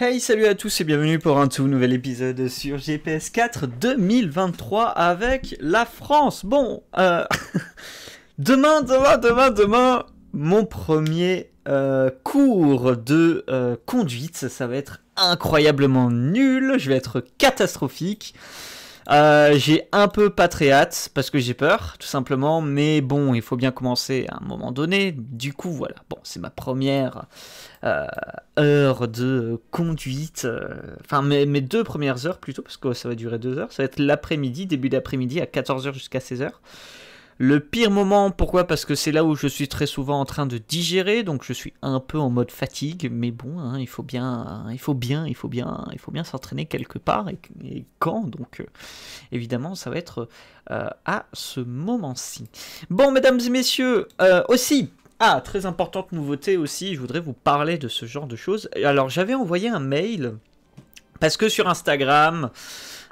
Hey, salut à tous et bienvenue pour un tout nouvel épisode sur GPS 4 2023 avec la France. Bon, euh, demain, demain, demain, demain, mon premier euh, cours de euh, conduite, ça va être incroyablement nul, je vais être catastrophique. Euh, j'ai un peu pas très hâte parce que j'ai peur, tout simplement. Mais bon, il faut bien commencer à un moment donné. Du coup, voilà. Bon, c'est ma première euh, heure de conduite. Euh, enfin, mes, mes, deux premières heures plutôt, parce que ça va durer deux heures. Ça va être l'après-midi, début d'après-midi à 14h jusqu'à 16h. Le pire moment, pourquoi Parce que c'est là où je suis très souvent en train de digérer, donc je suis un peu en mode fatigue, mais bon, hein, il faut bien, il faut bien, il faut bien, il faut bien s'entraîner quelque part et, quand Donc, euh, évidemment, ça va être euh, à ce moment-ci. Bon, mesdames et messieurs, euh, aussi. Ah, très importante nouveauté aussi, je voudrais vous parler de ce genre de choses. Alors, j'avais envoyé un mail parce que sur Instagram,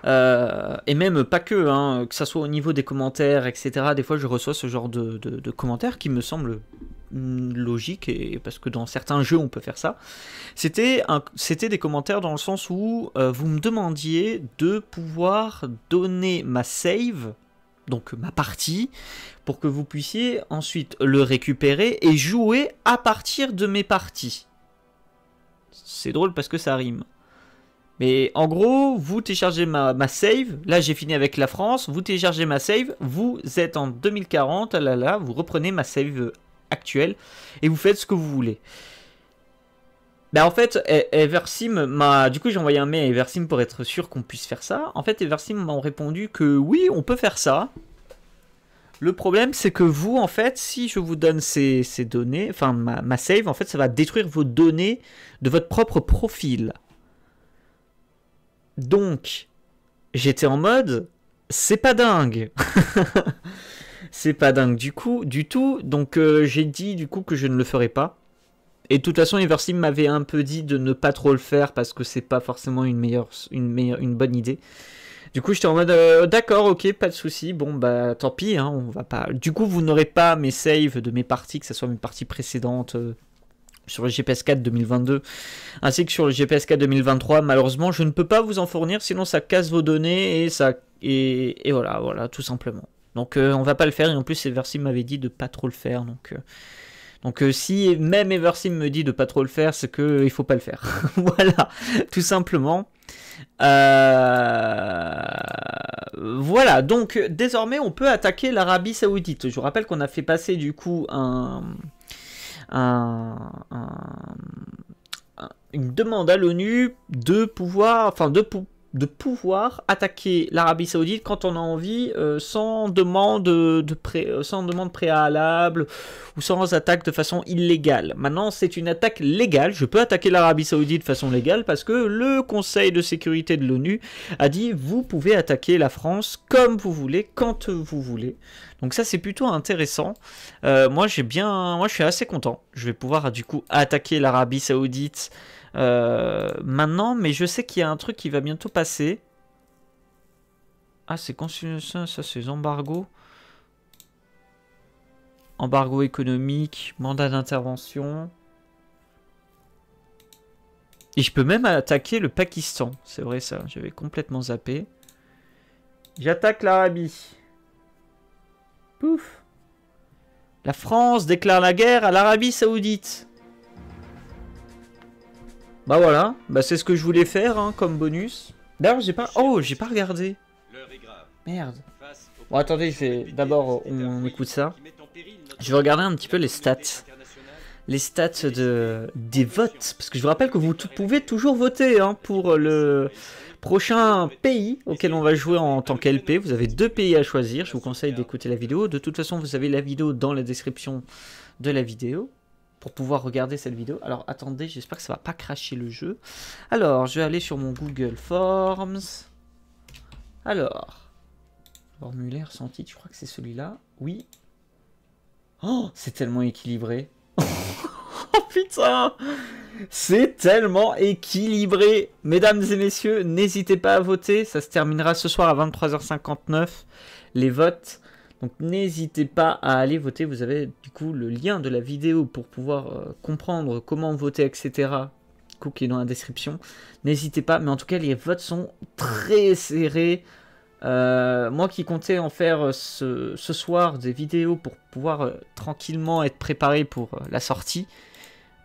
euh, et même pas que, hein, que ça soit au niveau des commentaires, etc. Des fois, je reçois ce genre de, commentaires qui me semblent mm, logiques, parce que dans certains jeux, on peut faire ça. C'était des commentaires dans le sens où euh, vous me demandiez de pouvoir donner ma save, donc ma partie, pour que vous puissiez ensuite le récupérer et jouer à partir de mes parties. C'est drôle parce que ça rime. Mais en gros, vous téléchargez ma, save. Là, j'ai fini avec la France. Vous téléchargez ma save. Vous êtes en 2040. Ah là, vous reprenez ma save actuelle et vous faites ce que vous voulez. Bah en fait, e-, Eversim m'a. Du coup, j'ai envoyé un mail à Eversim pour être sûr qu'on puisse faire ça. En fait, Eversim m'a répondu que oui, on peut faire ça. Le problème, c'est que vous, en fait, si je vous donne ces, données, enfin ma, ma, save, en fait, ça va détruire vos données de votre propre profil. Donc, j'étais en mode, c'est pas dingue. c'est pas dingue du coup, du tout. Donc, euh, j'ai dit du coup que je ne le ferai pas. Et de toute façon, Eversim m'avait un peu dit de ne pas trop le faire parce que c'est pas forcément une meilleure, une meilleure, une bonne idée. Du coup, j'étais en mode euh, d'accord, ok, pas de souci. Bon, bah tant pis, hein, on va pas. Du coup, vous n'aurez pas mes saves de mes parties, que ce soit mes parties précédentes, euh, sur le GPS 4 2022 ainsi que sur le GPS 4 2023. Malheureusement, je ne peux pas vous en fournir, sinon ça casse vos données et ça et, voilà, voilà, tout simplement. Donc euh, on va pas le faire et en plus Eversim m'avait dit de pas trop le faire donc. Euh, donc euh, si même Eversim me dit de pas trop le faire, c'est que il faut pas le faire. voilà, tout simplement. Voilà, donc désormais on peut attaquer l'Arabie Saoudite. Je vous rappelle qu'on a fait passer du coup un un, une demande à l'ONU de pouvoir, enfin de, de pouvoir attaquer l'Arabie Saoudite quand on a envie, euh, sans, demande de euh, sans demande préalable ou sans attaque de façon illégale. Maintenant, c'est une attaque légale. Je peux attaquer l'Arabie Saoudite de façon légale parce que le Conseil de sécurité de l'ONU a dit vous pouvez attaquer la France comme vous voulez, quand vous voulez. Donc ça, c'est plutôt intéressant. Euh, moi, j'ai bien, moi, je suis assez content. Je vais pouvoir du coup attaquer l'Arabie Saoudite. Euh, maintenant, mais je sais qu'il y a un truc qui va bientôt passer. Ah, c'est consultation, ça c'est embargo. Embargo économique, mandat d'intervention. Et je peux même attaquer le Pakistan. C'est vrai ça, j'avais complètement zappé. J'attaque l'Arabie. Pouf. La France déclare la guerre à l'Arabie Saoudite. Bah voilà, bah c'est ce que je voulais faire hein, comme bonus. D'ailleurs j'ai pas... Oh j'ai pas regardé. Merde. Bon attendez, D'abord on écoute ça. Je vais regarder un petit peu les stats. Les stats de... des votes. Parce que je vous rappelle que vous pouvez toujours voter hein, pour le prochain pays auquel on va jouer en tant qu'LP. Vous avez deux pays à choisir. Je vous conseille d'écouter la vidéo. De toute façon, vous avez la vidéo dans la description de la vidéo pour pouvoir regarder cette vidéo. Alors attendez, j'espère que ça va pas cracher le jeu. Alors, je vais aller sur mon Google Forms. Alors, formulaire sans titre, je crois que c'est celui-là. Oui. Oh, c'est tellement équilibré. oh putain c'est tellement équilibré. Mesdames et messieurs, n'hésitez pas à voter. Ça se terminera ce soir à 23h59. Les votes. Donc n'hésitez pas à aller voter, vous avez du coup le lien de la vidéo pour pouvoir euh, comprendre comment voter, etc. Qui est dans la description. N'hésitez pas, mais en tout cas les votes sont très serrés. Euh, moi qui comptais en faire euh, ce, soir des vidéos pour pouvoir tranquillement être préparé pour la sortie,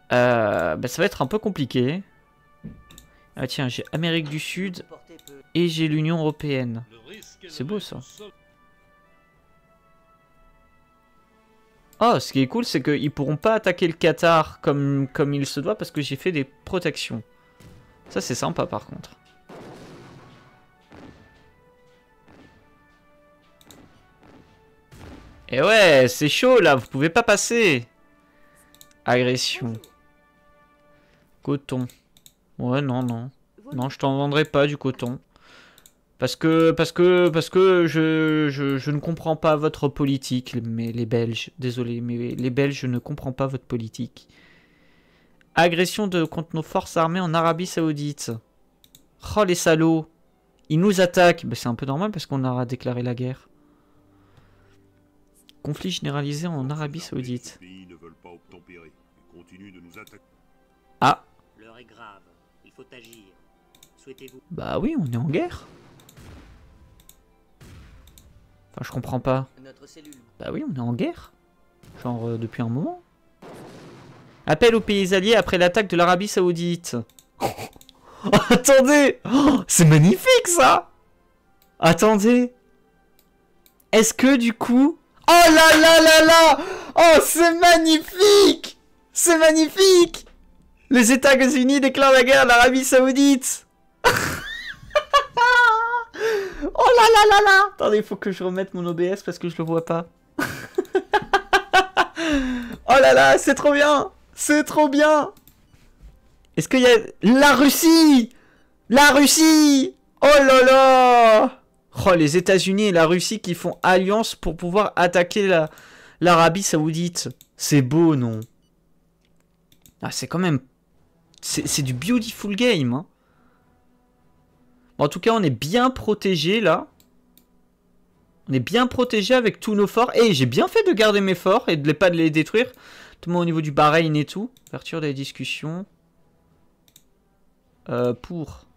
bah, ça va être un peu compliqué. Ah tiens, j'ai Amérique du Sud et j'ai l'Union Européenne. C'est beau ça. Oh, ce qui est cool, c'est qu'ils pourront pas attaquer le Qatar comme, comme il se doit parce que j'ai fait des protections. Ça, c'est sympa par contre. Et eh ouais, c'est chaud là, vous pouvez pas passer. Agression. Coton. Ouais, non, non. Non, je t'en vendrai pas du coton. Parce que, parce que, parce que je, je, je, ne comprends pas votre politique, mais les Belges, désolé, mais les Belges, je ne comprends pas votre politique. Agression de, contre nos forces armées en Arabie Saoudite. Oh les salauds Ils nous attaquent ben, C'est un peu normal parce qu'on a déclaré la guerre. Conflit généralisé en Arabie Saoudite. Ah Bah oui, on est en guerre. Enfin, je comprends pas. Bah oui, on est en guerre. Genre euh, depuis un moment. Appel aux pays alliés après l'attaque de l'Arabie Saoudite. attendez oh, C'est magnifique ça Attendez Est-ce que du coup... Oh là là là là Oh c'est magnifique C'est magnifique Les États-Unis déclarent la guerre à l'Arabie Saoudite Oh là là là là Attendez, il faut que je remette mon OBS parce que je le vois pas. oh là là, c'est trop bien C'est trop bien Est-ce qu'il y a... La Russie La Russie Oh là là Oh, les États-Unis et la Russie qui font alliance pour pouvoir attaquer la l'Arabie Saoudite. C'est beau, non Ah, c'est quand même... C'est du beautiful game, hein en tout cas, on est bien protégé là. On est bien protégé avec tous nos forts. Et j'ai bien fait de garder mes forts et de ne pas de les détruire. Tout le monde au niveau du Bahreïn et tout. Ouverture des discussions. Euh, pour.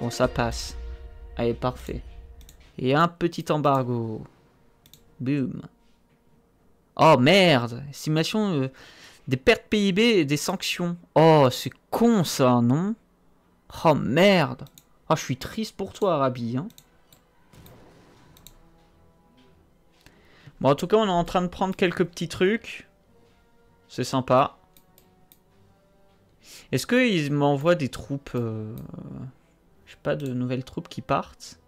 Bon, ça passe. Allez, parfait. Et un petit embargo. Boum. Oh merde Estimation euh, des pertes PIB et des sanctions. Oh, c'est con ça, non Oh merde oh, je suis triste pour toi, Arabi. Hein. Bon, en tout cas, on est en train de prendre quelques petits trucs. C'est sympa. Est-ce qu'ils m'envoient des troupes... Euh, je sais pas, de nouvelles troupes qui partent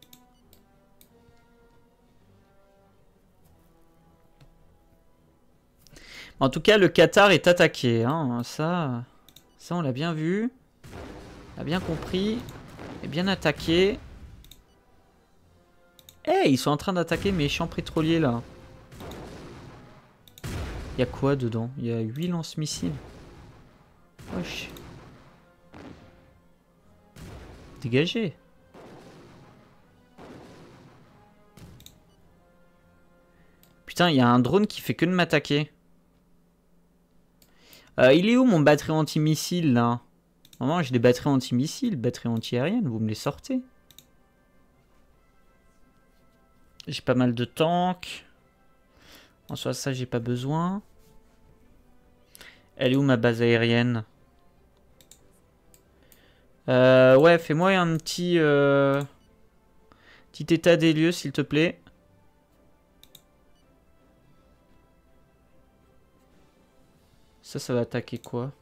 En tout cas, le Qatar est attaqué. Hein. Ça, ça, on l'a bien vu bien compris. Et bien attaqué. Eh, ils sont en train d'attaquer mes champs pétroliers là. Il y a quoi dedans Il y a 8 lance-missiles. Wesh. Dégagez. Putain, il y a un drone qui fait que de m'attaquer. Euh, il est où mon batterie anti-missile là Normalement, j'ai des batteries anti-missiles, batteries antiaériennes, vous me les sortez. J'ai pas mal de tanks. En soi, ça, j'ai pas besoin. Elle est où ma base aérienne euh, Ouais, fais-moi un petit, euh, petit état des lieux, s'il te plaît. Ça, ça va attaquer quoi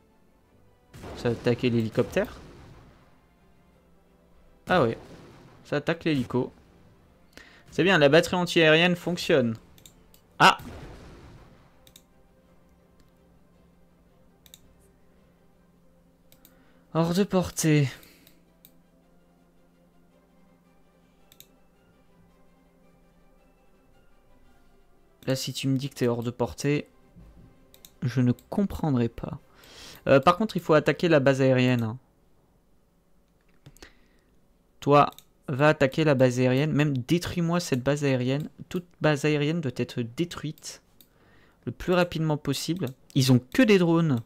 ça attaque l'hélicoptère. Ah ouais. Ça attaque l'hélico. C'est bien, la batterie antiaérienne fonctionne. Ah Hors de portée. Là, si tu me dis que t'es hors de portée, je ne comprendrai pas. Euh, par contre, il faut attaquer la base aérienne. Hein. Toi, va attaquer la base aérienne. Même détruis-moi cette base aérienne. Toute base aérienne doit être détruite le plus rapidement possible. Ils ont que des drones.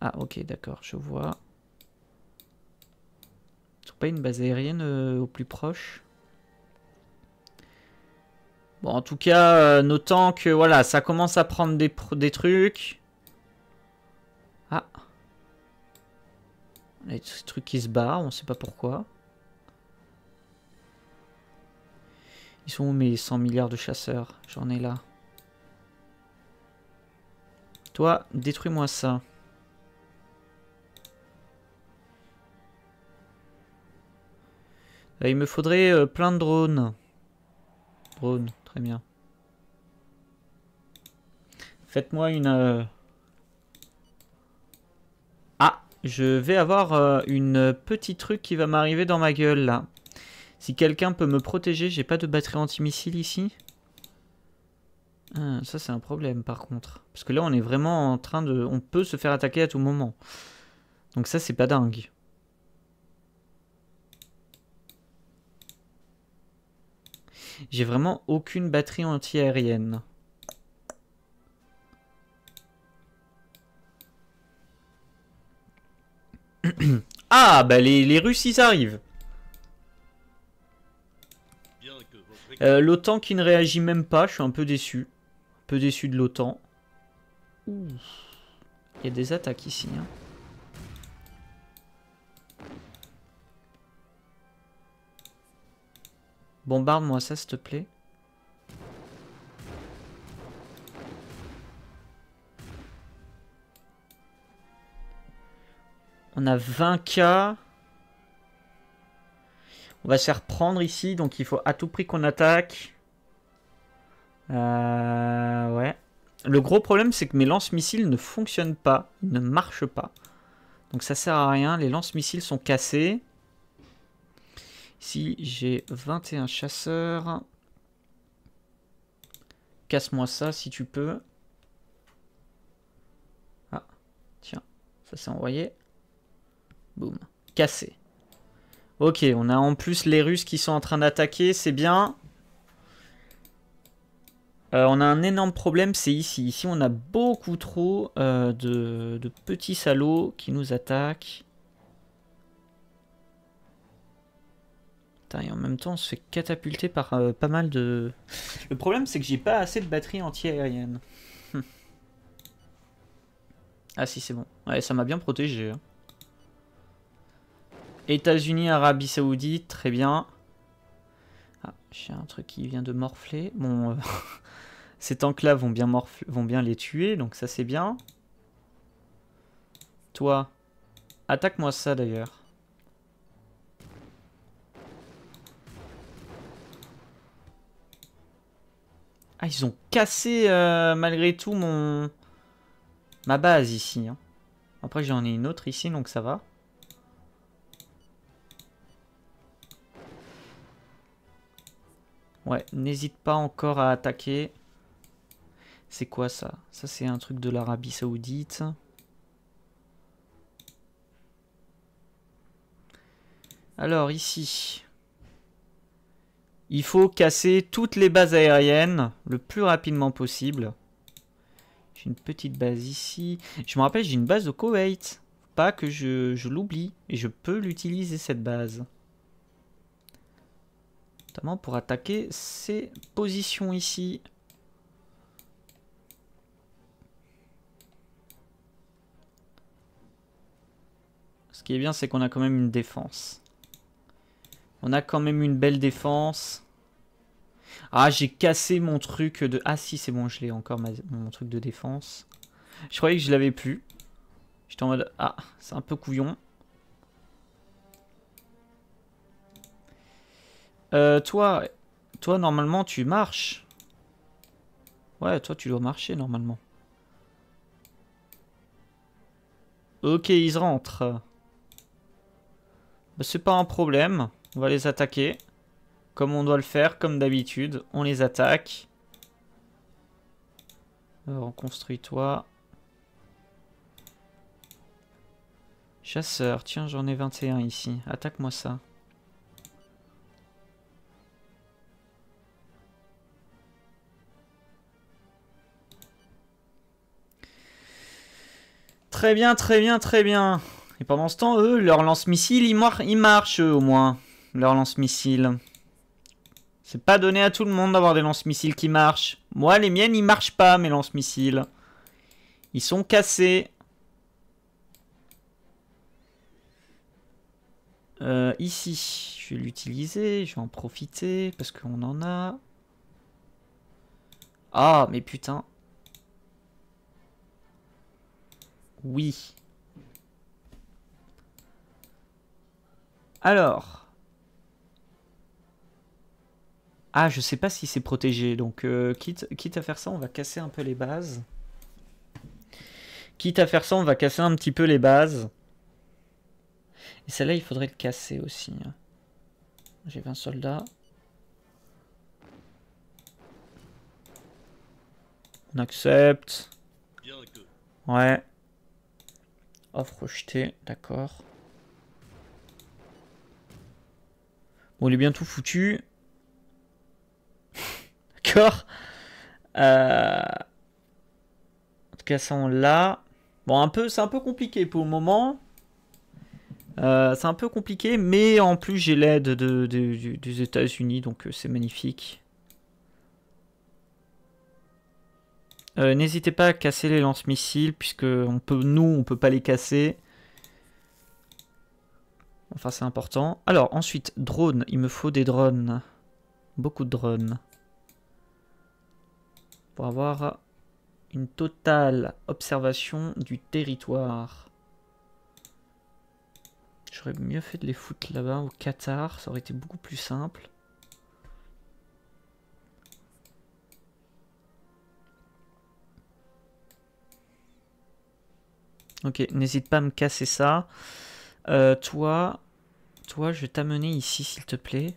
Ah, ok, d'accord, je vois. Ils pas une base aérienne euh, au plus proche Bon, en tout cas, euh, notant que voilà, ça commence à prendre des, des trucs. Ah. Il y trucs qui se barrent, on sait pas pourquoi. Ils sont où mes 100 milliards de chasseurs J'en ai là. Toi, détruis-moi ça. Euh, il me faudrait euh, plein de drones. Drones. Très bien. Faites-moi une... Euh, ah, je vais avoir euh, une petite truc qui va m'arriver dans ma gueule, là. Si quelqu'un peut me protéger, j'ai pas de batterie antimissile ici. Ah, ça c'est un problème par contre. Parce que là on est vraiment en train de... On peut se faire attaquer à tout moment. Donc ça c'est pas dingue. J'ai vraiment aucune batterie antiaérienne. ah, bah les, Russes, ils arrivent. Euh, L'OTAN qui ne réagit même pas, je suis un peu déçu. Un peu déçu de l'OTAN. Il y a des attaques ici. Hein. Bombarde-moi ça, s'il te plaît. On a 20k. On va se faire prendre ici, donc il faut à tout prix qu'on attaque. Euh, ouais. Le gros problème, c'est que mes lance-missiles ne fonctionnent pas. Ils ne marchent pas. Donc ça sert à rien. Les lance-missiles sont cassés. Ici, j'ai 21 chasseurs. Casse-moi ça si tu peux. Ah, tiens, ça s'est envoyé. Boum, cassé. Ok, on a en plus les Russes qui sont en train d'attaquer, c'est bien. Euh, on a un énorme problème, c'est ici. Ici, on a beaucoup trop euh, de petits salauds qui nous attaquent. et en même temps, on se fait catapulter par euh, pas mal de. Le problème, c'est que j'ai pas assez de batterie anti-aérienne. Hum. ah, si, c'est bon. Ouais, ça m'a bien protégé. Hein. États-Unis, Arabie Saoudite, très bien. Ah, j'ai un truc qui vient de morfler. Bon, euh, ces tanks-là vont, vont bien les tuer, donc ça, c'est bien. Toi, attaque-moi ça d'ailleurs. Ah, ils ont cassé euh, malgré tout mon ma base ici. Hein. Après, j'en ai une autre ici, donc ça va. Ouais, n'hésite pas encore à attaquer. C'est quoi ça Ça, c'est un truc de l'Arabie Saoudite. Alors, ici... Il faut casser toutes les bases aériennes le plus rapidement possible. J'ai une petite base ici. Je me rappelle, j'ai une base de Koweït. Pas que je, je l'oublie. Et je peux l'utiliser, cette base. Notamment pour attaquer ces positions ici. Ce qui est bien, c'est qu'on a quand même une défense. On a quand même une belle défense. Ah, j'ai cassé mon truc de... Ah si, c'est bon, je l'ai encore, mon truc de défense. Je croyais que je l'avais plus. J'étais en mode... Ah, c'est un peu couillon. Euh, toi, toi, normalement, tu marches. Ouais, toi, tu dois marcher, normalement. Ok, ils rentrent. Bah, c'est pas un problème. On va les attaquer. Comme on doit le faire, comme d'habitude. On les attaque. Reconstruis-toi. Chasseur, tiens, j'en ai 21 ici. Attaque-moi ça. Très bien, très bien, très bien. Et pendant ce temps, eux, leur lance-missile, ils, marchent, eux, au moins leur lance-missile. C'est pas donné à tout le monde d'avoir des lance-missiles qui marchent. Moi, les miennes, ils marchent pas, mes lance-missiles. Ils sont cassés. Euh, ici, je vais l'utiliser, je vais en profiter, parce qu'on en a. Ah, mais putain. Oui. Alors, ah, je sais pas si c'est protégé, donc euh, quitte, quitte à faire ça, on va casser un peu les bases. Quitte à faire ça, on va casser un petit peu les bases. Et celle-là, il faudrait le casser aussi. Hein. J'ai 20 soldats. On accepte. Ouais. Offre rejetée, d'accord. Bon, il est bien tout foutu. Euh, en tout cas, ça, on l'a. Bon, un peu, c'est un peu compliqué pour le moment. Euh, c'est un peu compliqué, mais en plus, j'ai l'aide des États-Unis, donc euh, c'est magnifique. N'hésitez pas à casser les lance-missiles, puisque on peut, nous, on peut pas les casser. Enfin, c'est important. Alors, ensuite, drone. Il me faut des drones. Beaucoup de drones pour avoir une totale observation du territoire. J'aurais mieux fait de les foutre là-bas au Qatar, ça aurait été beaucoup plus simple. Ok, n'hésite pas à me casser ça. Euh, toi, toi, je vais t'amener ici, s'il te plaît.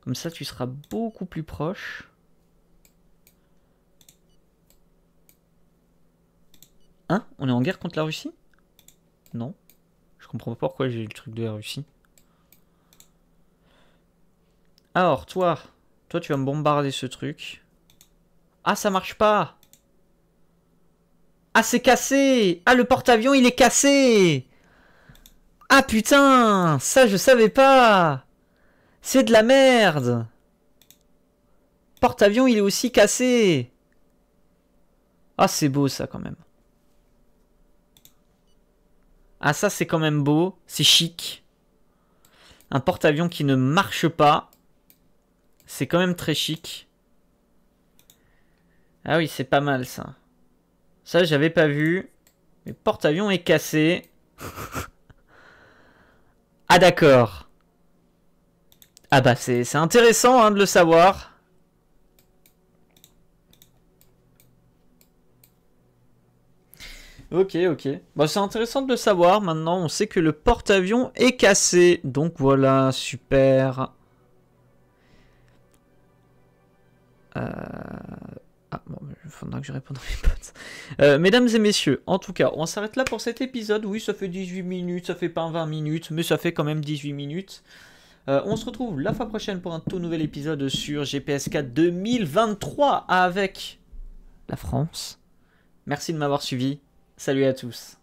Comme ça, tu seras beaucoup plus proche. Hein On est en guerre contre la Russie Non. Je comprends pas pourquoi j'ai le truc de la Russie. Alors, toi, toi tu vas me bombarder ce truc. Ah, ça marche pas Ah, c'est cassé Ah, le porte-avions, il est cassé Ah, putain Ça, je savais pas C'est de la merde Porte-avions, il est aussi cassé Ah, c'est beau, ça, quand même. Ah ça c'est quand même beau, c'est chic. Un porte-avions qui ne marche pas. C'est quand même très chic. Ah oui, c'est pas mal ça. Ça j'avais pas vu. Le porte-avions est cassé. ah d'accord. Ah bah c'est intéressant hein, de le savoir. Ok, ok. Bah, c'est intéressant de le savoir maintenant. On sait que le porte-avions est cassé. Donc voilà, super. Euh, ah, bon, il faudra que je réponde à mes potes. Euh, mesdames et messieurs, en tout cas, on s'arrête là pour cet épisode. Oui, ça fait 18 minutes, ça fait pas 20 minutes, mais ça fait quand même 18 minutes. Euh, on se retrouve la fois prochaine pour un tout nouvel épisode sur 4 2023 avec la France. Merci de m'avoir suivi. Salut à tous.